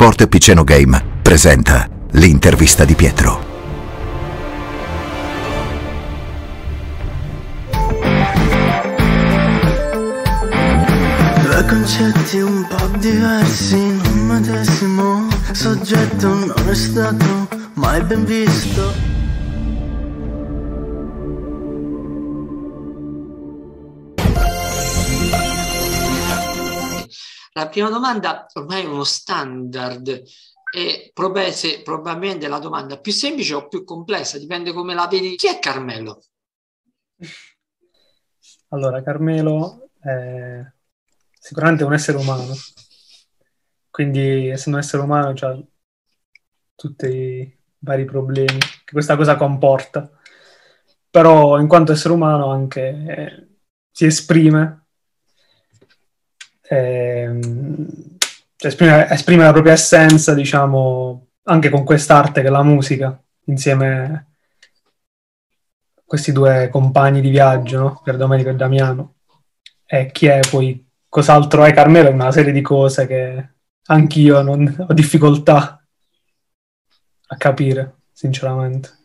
Sport Piceno Game presenta l'intervista di Pietro. La prima domanda ormai è uno standard e probabilmente la domanda più semplice o più complessa, dipende come la vedi. Chi è Carmelo? Allora, Carmelo è sicuramente un essere umano, quindi essendo un essere umano ha tutti i vari problemi che questa cosa comporta, però in quanto essere umano anche eh, si esprime ehm, cioè, esprime, esprime, la propria essenza, diciamo, anche con quest'arte che è la musica, insieme a questi due compagni di viaggio, no? per Domenico e Damiano. E chi è poi, cos'altro è Carmelo? È una serie di cose che anch'io non, ho difficoltà a capire, sinceramente.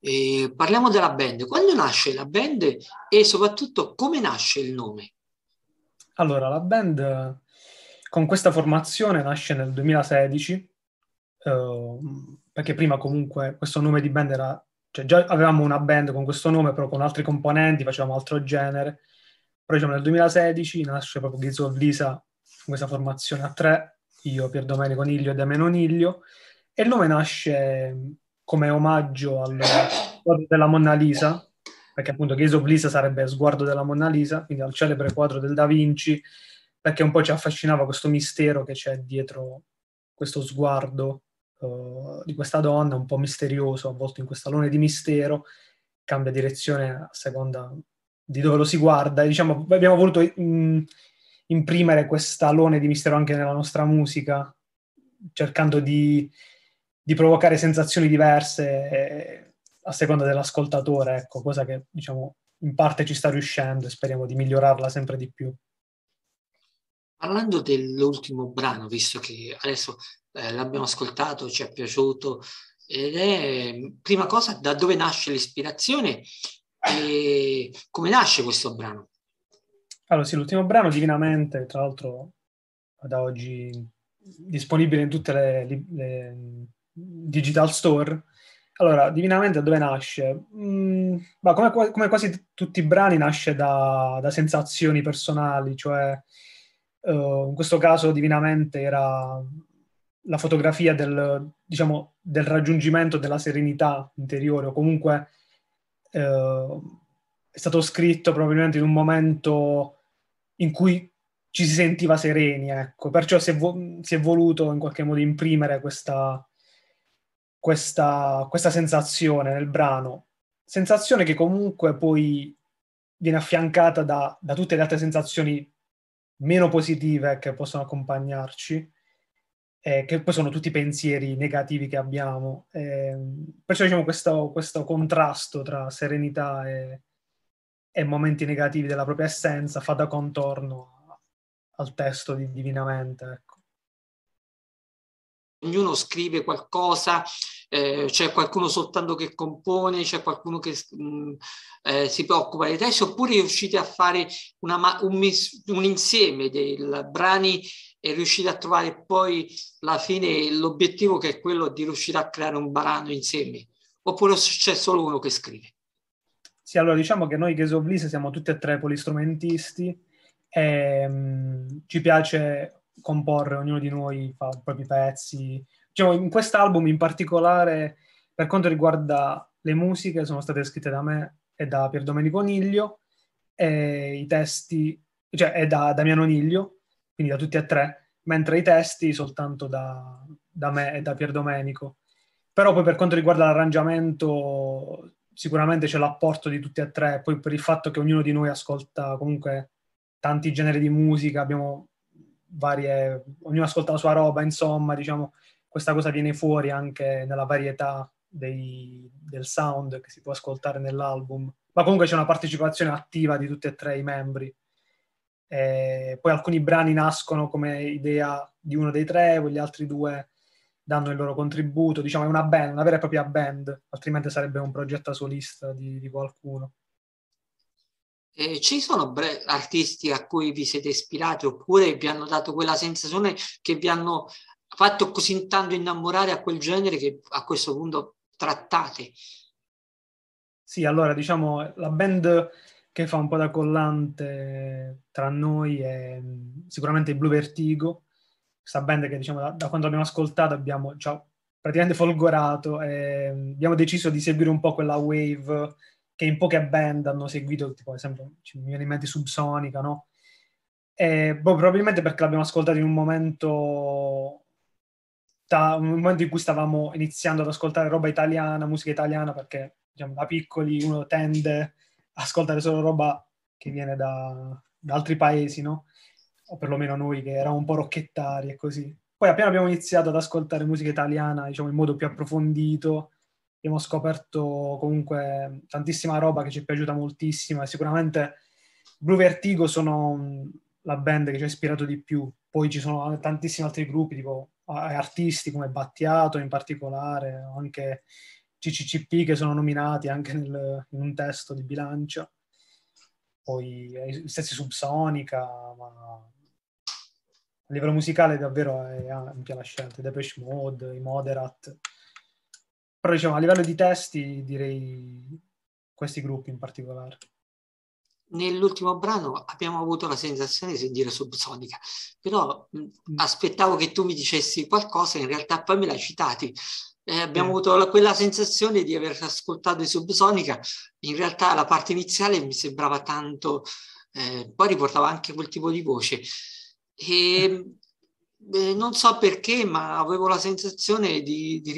Eh, parliamo della band. Quando nasce la band e soprattutto come nasce il nome? Allora, la band eh, con questa formazione nasce nel 2016, eh, perché prima comunque questo nome di band era... Cioè già avevamo una band con questo nome, però con altri componenti, facevamo altro genere. Però diciamo nel 2016 nasce proprio Ghizzo of Lisa con questa formazione a tre, io, Pier Domenico Niglio e Damiano Niglio, e il nome nasce come omaggio al quadro della Mona Lisa, perché appunto Gaze of Lisa sarebbe sguardo della Mona Lisa, quindi al celebre quadro del Da Vinci, perché un po' ci affascinava questo mistero che c'è dietro questo sguardo uh, di questa donna, un po' misterioso, avvolto in quest'alone di mistero, cambia direzione a seconda di dove lo si guarda. E, diciamo, abbiamo voluto mh, imprimere quest'alone di mistero anche nella nostra musica, cercando di, di provocare sensazioni diverse. E, a seconda dell'ascoltatore, ecco, cosa che diciamo in parte ci sta riuscendo e speriamo di migliorarla sempre di più. Parlando dell'ultimo brano, visto che adesso eh, l'abbiamo ascoltato, ci è piaciuto, ed è prima cosa da dove nasce l'ispirazione e come nasce questo brano? Allora sì, l'ultimo brano, Divinamente, tra l'altro da oggi disponibile in tutte le, le digital store, allora, divinamente dove nasce? Mm, ma come, come, quasi tutti i brani nasce da, da sensazioni personali, cioè uh, in questo caso divinamente era la fotografia del, diciamo, del raggiungimento della serenità interiore o comunque uh, è stato scritto probabilmente in un momento in cui ci si sentiva sereni, ecco, perciò si è, vo- si è voluto in qualche modo imprimere questa questa, questa sensazione nel brano, sensazione che comunque poi viene affiancata da, da, tutte le altre sensazioni meno positive che possono accompagnarci, eh, che poi sono tutti i pensieri negativi che abbiamo. Eh, perciò diciamo questo, questo, contrasto tra serenità e, e, momenti negativi della propria essenza fa da contorno al testo di Divinamente. Ecco ognuno scrive qualcosa, eh, c'è qualcuno soltanto che compone, c'è qualcuno che mh, mm, eh, si preoccupa dei testi, oppure riuscite a fare una, un, un, insieme dei brani e riuscite a trovare poi alla fine l'obiettivo che è quello di riuscire a creare un brano insieme, oppure c'è solo uno che scrive? Sì, allora diciamo che noi Gaze of siamo tutti e tre polistrumentisti, e, ehm, mh, ci piace comporre, ognuno di noi fa i propri pezzi. Diciamo, in quest'album in particolare, per quanto riguarda le musiche, sono state scritte da me e da Pier Domenico Niglio, e i testi, cioè è da Damiano Niglio, quindi da tutti e tre, mentre i testi soltanto da, da me e da Pier Domenico. Però poi per quanto riguarda l'arrangiamento, sicuramente c'è l'apporto di tutti e tre, poi per il fatto che ognuno di noi ascolta comunque tanti generi di musica, abbiamo varie, ognuno ascolta la sua roba, insomma, diciamo, questa cosa viene fuori anche nella varietà dei, del sound che si può ascoltare nell'album. Ma comunque c'è una partecipazione attiva di tutti e tre i membri. E poi alcuni brani nascono come idea di uno dei tre, gli altri due danno il loro contributo. Diciamo, è una band, una vera e propria band, altrimenti sarebbe un progetto solista di, di qualcuno. Eh, ci sono bre- artisti a cui vi siete ispirati oppure vi hanno dato quella sensazione che vi hanno fatto così tanto innamorare a quel genere che a questo punto trattate? Sì, allora diciamo la band che fa un po' da collante tra noi è mm, sicuramente i Blue Vertigo, questa band che diciamo da, da quando abbiamo ascoltato abbiamo cioè, praticamente folgorato e mm, abbiamo deciso di seguire un po' quella wave che in poche band hanno seguito, tipo ad esempio mi viene in mente Subsonica, no? E, boh, probabilmente perché l'abbiamo ascoltato in un momento, ta, un momento in cui stavamo iniziando ad ascoltare roba italiana, musica italiana, perché diciamo, da piccoli uno tende ad ascoltare solo roba che viene da, da altri paesi, no? O perlomeno noi che eravamo un po' rocchettari e così. Poi appena abbiamo iniziato ad ascoltare musica italiana, diciamo, in modo più approfondito, abbiamo scoperto comunque tantissima roba che ci è piaciuta moltissimo e sicuramente Blue Vertigo sono mm, la band che ci ha ispirato di più. Poi ci sono tantissimi altri gruppi, tipo artisti come Battiato in particolare, anche CCCP che sono nominati anche nel, in un testo di bilancio, Poi gli eh, stessi Subsonica, ma a livello musicale davvero è ampia la scelta, Depeche Mode, i Moderat, però diciamo, a livello di testi direi questi gruppi in particolare. Nell'ultimo brano abbiamo avuto la sensazione di sentire subsonica, però mm. aspettavo che tu mi dicessi qualcosa, in realtà poi me l'hai citati. Eh, abbiamo mm. avuto la, quella sensazione di aver ascoltato i subsonica, in realtà la parte iniziale mi sembrava tanto, eh, poi riportava anche quel tipo di voce. E, mm. eh, non so perché, ma avevo la sensazione di, di,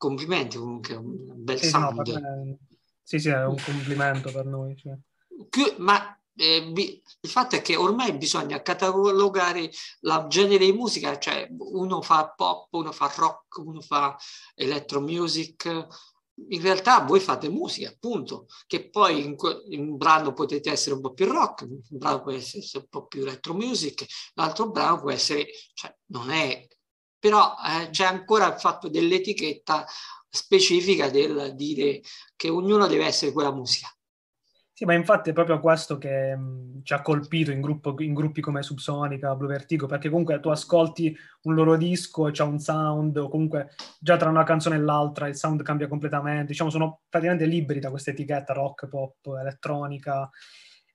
complimenti comunque, un bel sì, sound. No, sì, sì, è un complimento per noi. Cioè. Che, ma eh, bi, il fatto è che ormai bisogna catalogare il genere di musica, cioè uno fa pop, uno fa rock, uno fa electro music. In realtà voi fate musica, appunto, che poi in, in, un brano potete essere un po' più rock, un brano può essere un po' più electro music, l'altro brano può essere, cioè non è però eh, c'è ancora il fatto dell'etichetta specifica del dire che ognuno deve essere quella musica. Sì, ma infatti è proprio questo che mh, mm, ci ha colpito in, gruppo, in, gruppi come Subsonica, Blue Vertigo, perché comunque tu ascolti un loro disco e c'è un sound, o comunque già tra una canzone e l'altra il sound cambia completamente, diciamo sono praticamente liberi da questa etichetta rock, pop, elettronica,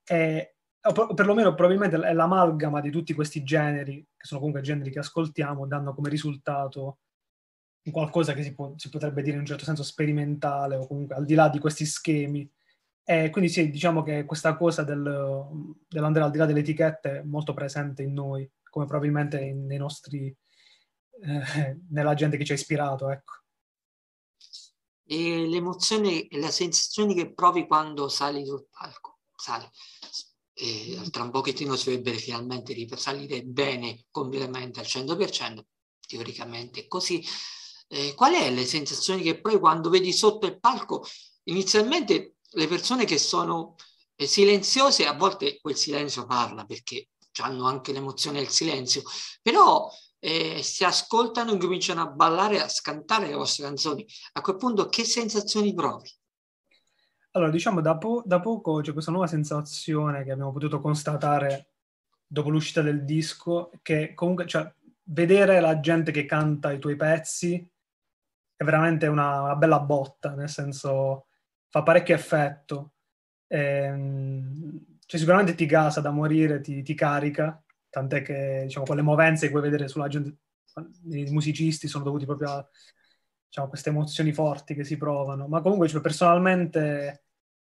e, o perlomeno probabilmente è l'amalgama di tutti questi generi che sono comunque generi che ascoltiamo, danno come risultato qualcosa che si, può, si, potrebbe dire in un certo senso sperimentale o comunque al di là di questi schemi. E quindi sì, diciamo che questa cosa del, dell'andare al di là delle etichette è molto presente in noi, come probabilmente nei nostri, eh, nella gente che ci ha ispirato, ecco. E l'emozione e le sensazioni che provi quando sali sul palco, sali, eh, tra un pochettino si dovrebbe finalmente risalire bene completamente al 100%, teoricamente così. Eh, qual è le sensazioni che poi quando vedi sotto il palco, inizialmente le persone che sono eh, silenziose, a volte quel silenzio parla perché hanno anche l'emozione del silenzio, però eh, si ascoltano e cominciano a ballare, a scantare le vostre canzoni. A quel punto che sensazioni provi? Allora, diciamo da, po- da poco c'è questa nuova sensazione che abbiamo potuto constatare dopo l'uscita del disco, che comunque, cioè, vedere la gente che canta i tuoi pezzi è veramente una, una bella botta, nel senso fa parecchio effetto. E, ehm, cioè, sicuramente ti gasa da morire, ti, ti carica, tant'è che diciamo, quelle movenze che puoi vedere sulla gente, i musicisti sono dovuti proprio a diciamo, queste emozioni forti che si provano, ma comunque cioè, personalmente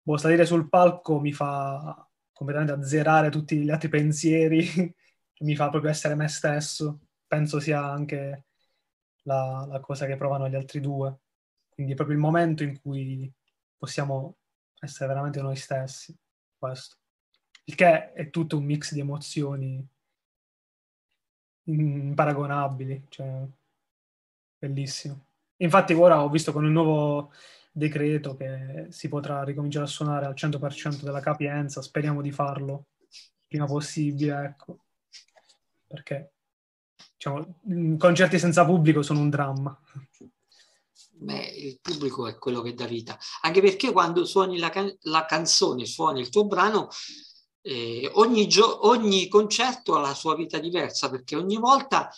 boh, salire sul palco mi fa completamente azzerare tutti gli altri pensieri, mi fa proprio essere me stesso. Penso sia anche la, la cosa che provano gli altri due. Quindi è proprio il momento in cui possiamo essere veramente noi stessi. Questo. Il che è tutto un mix di emozioni imparagonabili, cioè bellissimo. Infatti ora ho visto con il nuovo decreto che si potrà ricominciare a suonare al 100% della capienza, speriamo di farlo prima possibile, ecco. Perché diciamo, concerti senza pubblico sono un dramma. Beh, il pubblico è quello che dà vita, anche perché quando suoni la, can- la canzone, suoni il tuo brano, eh, ogni, gio- ogni concerto ha la sua vita diversa, perché ogni volta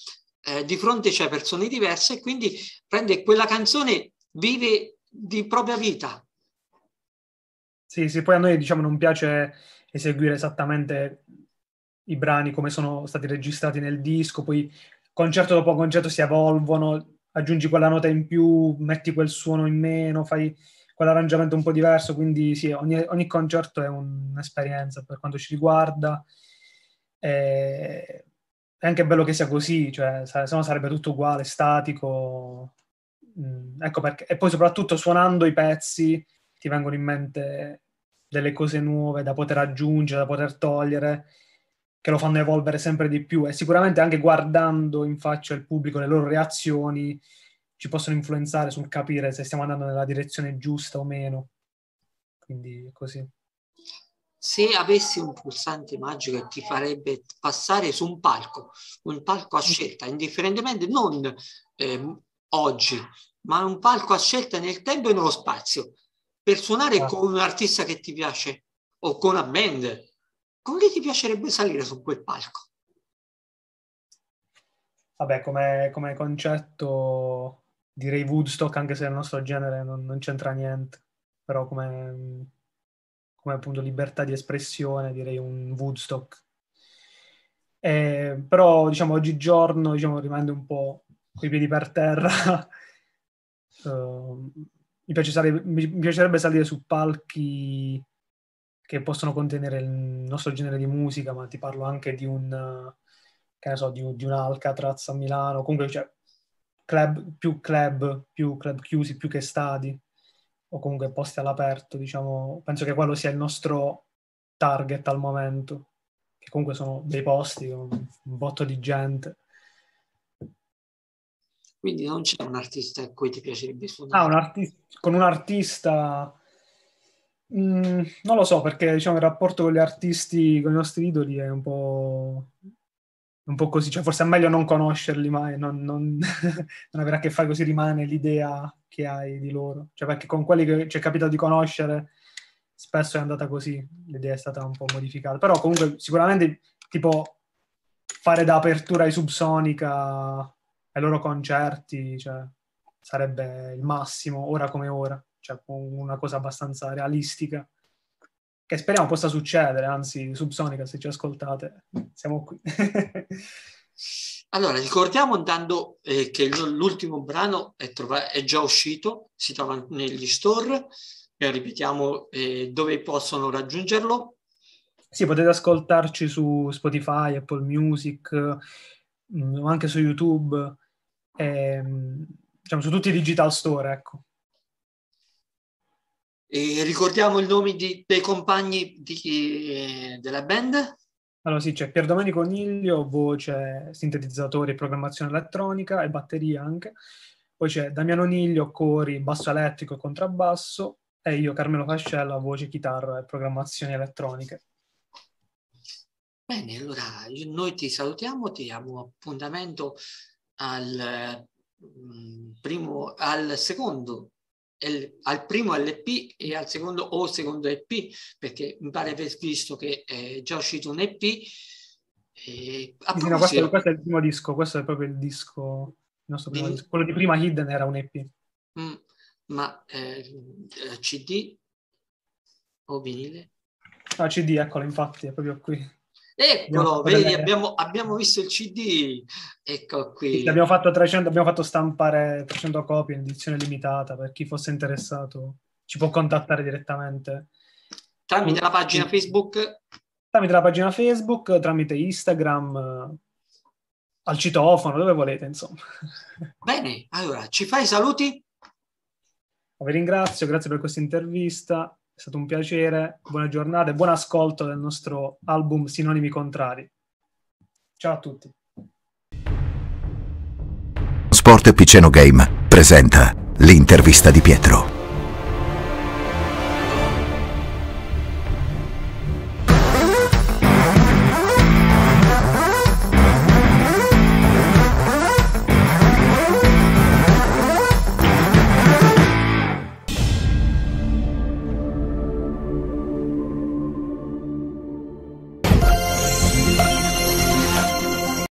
eh, di fronte c'è persone diverse e quindi prende quella canzone, vive di propria vita. Sì, sì, poi a noi diciamo non piace eseguire esattamente i brani come sono stati registrati nel disco, poi concerto dopo concerto si evolvono, aggiungi quella nota in più, metti quel suono in meno, fai quell'arrangiamento un po' diverso, quindi sì, ogni, ogni concerto è un'esperienza per quanto ci riguarda. E eh, è anche bello che sia così, cioè, se no sarebbe tutto uguale, statico. Mm, ecco perché. E poi soprattutto suonando i pezzi ti vengono in mente delle cose nuove da poter aggiungere, da poter togliere, che lo fanno evolvere sempre di più. E sicuramente anche guardando in faccia il pubblico le loro reazioni ci possono influenzare sul capire se stiamo andando nella direzione giusta o meno. Quindi così se avessi un pulsante magico che ti farebbe passare su un palco, un palco a mm. scelta, indifferentemente non eh, oggi, ma un palco a scelta nel tempo e nello spazio, per suonare ah. con un artista che ti piace o con una band, con chi ti piacerebbe salire su quel palco? Vabbè, come, come concetto direi Woodstock, anche se nel nostro genere non, non c'entra niente, però come come appunto libertà di espressione, direi un Woodstock. Eh, però diciamo oggigiorno diciamo, rimane un po' coi piedi per terra. uh, mi, piacerebbe, mi, piacerebbe salire su palchi che possono contenere il nostro genere di musica, ma ti parlo anche di un, che ne so, di, di un Alcatraz a Milano, comunque cioè, club, più club, più club chiusi, più che stadi o comunque posti all'aperto, diciamo, penso che quello sia il nostro target al momento, che comunque sono dei posti con un botto di gente. Quindi non c'è un artista a cui ti piacerebbe suonare? Ah, un arti- con un artista... Mm, non lo so, perché diciamo, il rapporto con gli artisti, con i nostri idoli è un po' un po' così, cioè forse è meglio non conoscerli mai, non, non, non avere a che fare così rimane l'idea che hai di loro, cioè perché con quelli che ci è capitato di conoscere spesso è andata così, l'idea è stata un po' modificata, però comunque sicuramente tipo fare da apertura ai Subsonica, ai loro concerti, cioè, sarebbe il massimo, ora come ora, cioè una cosa abbastanza realistica che speriamo possa succedere, anzi Subsonica se ci ascoltate, siamo qui. allora, ricordiamo intanto eh, che l'ultimo brano è, trova- è, già uscito, si trova negli store, eh, ripetiamo eh, dove possono raggiungerlo. Sì, potete ascoltarci su Spotify, Apple Music, mh, mm, anche su YouTube, e, ehm, diciamo, su tutti i digital store, ecco. E ricordiamo i nomi di, dei compagni di, eh, della band? Allora sì, c'è Pier Domenico Niglio, voce, sintetizzatore programmazione elettronica e batteria anche. Poi c'è Damiano Niglio, cori, basso elettrico e contrabbasso. E io, Carmelo Cascella, voce, chitarra e programmazioni elettroniche. Bene, allora noi ti salutiamo, ti diamo appuntamento al, mm, primo, al secondo al primo LP e al secondo o secondo EP, perché mi pare aver visto che è già uscito un EP. E, no, questo, questo, è il primo disco, questo è proprio il disco, il nostro primo di... disco. quello di prima Hidden era un EP. Mm, ma eh, CD o vinile? No, CD, eccolo, infatti, è proprio qui. Eccolo, vedi, abbiamo, abbiamo, visto il CD, ecco qui. Abbiamo fatto, 300, abbiamo fatto stampare 300 copie in edizione limitata, per chi fosse interessato ci può contattare direttamente. Tramite la pagina Facebook? Tramite la pagina Facebook, tramite Instagram, al citofono, dove volete, insomma. Bene, allora, ci fai i saluti? Vi ringrazio, grazie per questa intervista è stato un piacere, buona giornata e buon ascolto del nostro album Sinonimi Contrari. Ciao a tutti. Sport Piceno Game presenta l'intervista di Pietro.